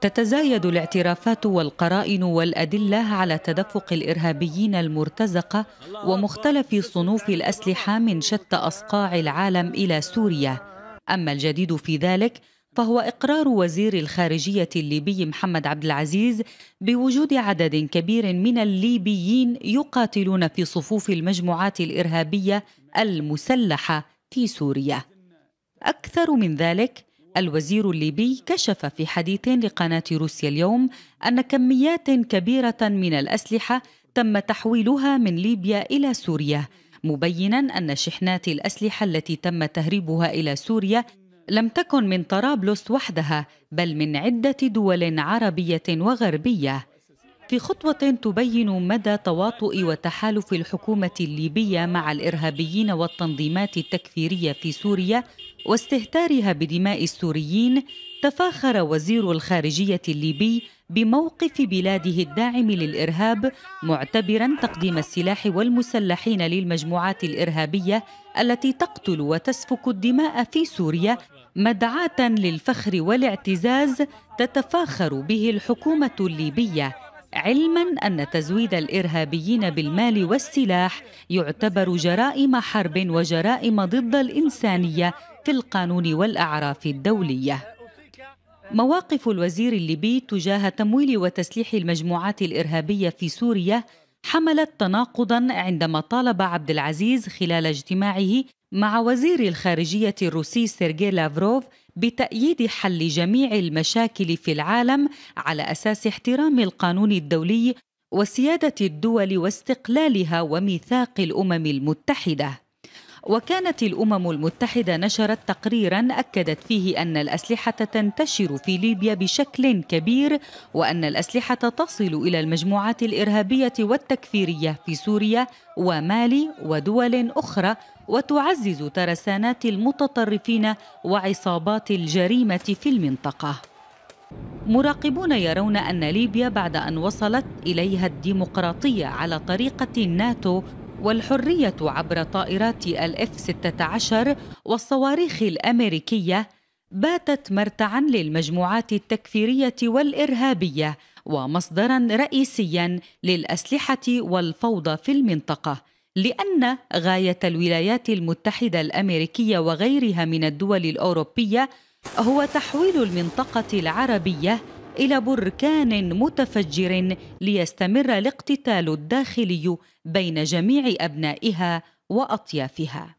تتزايد الاعترافات والقرائن والادله على تدفق الارهابيين المرتزقه ومختلف صنوف الاسلحه من شتى اصقاع العالم الى سوريا اما الجديد في ذلك فهو اقرار وزير الخارجيه الليبي محمد عبد العزيز بوجود عدد كبير من الليبيين يقاتلون في صفوف المجموعات الارهابيه المسلحه في سوريا اكثر من ذلك الوزير الليبي كشف في حديث لقناة روسيا اليوم أن كميات كبيرة من الأسلحة تم تحويلها من ليبيا إلى سوريا مبينا أن شحنات الأسلحة التي تم تهريبها إلى سوريا لم تكن من طرابلس وحدها بل من عدة دول عربية وغربية في خطوة تبين مدى تواطؤ وتحالف الحكومة الليبية مع الإرهابيين والتنظيمات التكفيرية في سوريا واستهتارها بدماء السوريين تفاخر وزير الخارجية الليبي بموقف بلاده الداعم للإرهاب معتبرا تقديم السلاح والمسلحين للمجموعات الإرهابية التي تقتل وتسفك الدماء في سوريا مدعاة للفخر والاعتزاز تتفاخر به الحكومة الليبية علما ان تزويد الارهابيين بالمال والسلاح يعتبر جرائم حرب وجرائم ضد الانسانيه في القانون والاعراف الدوليه مواقف الوزير الليبي تجاه تمويل وتسليح المجموعات الارهابيه في سوريا حملت تناقضا عندما طالب عبد العزيز خلال اجتماعه مع وزير الخارجية الروسي سيرجي لافروف بتأييد حل جميع المشاكل في العالم على أساس احترام القانون الدولي وسيادة الدول واستقلالها وميثاق الأمم المتحدة وكانت الأمم المتحدة نشرت تقريرا أكدت فيه أن الأسلحة تنتشر في ليبيا بشكل كبير وأن الأسلحة تصل إلى المجموعات الإرهابية والتكفيرية في سوريا ومالي ودول أخرى وتعزز ترسانات المتطرفين وعصابات الجريمة في المنطقة مراقبون يرون أن ليبيا بعد أن وصلت إليها الديمقراطية على طريقة الناتو والحرية عبر طائرات الاف 16 والصواريخ الأمريكية باتت مرتعا للمجموعات التكفيرية والإرهابية ومصدرا رئيسيا للأسلحة والفوضى في المنطقة لأن غاية الولايات المتحدة الأمريكية وغيرها من الدول الأوروبية هو تحويل المنطقة العربية إلى بركان متفجر ليستمر الاقتتال الداخلي بين جميع أبنائها وأطيافها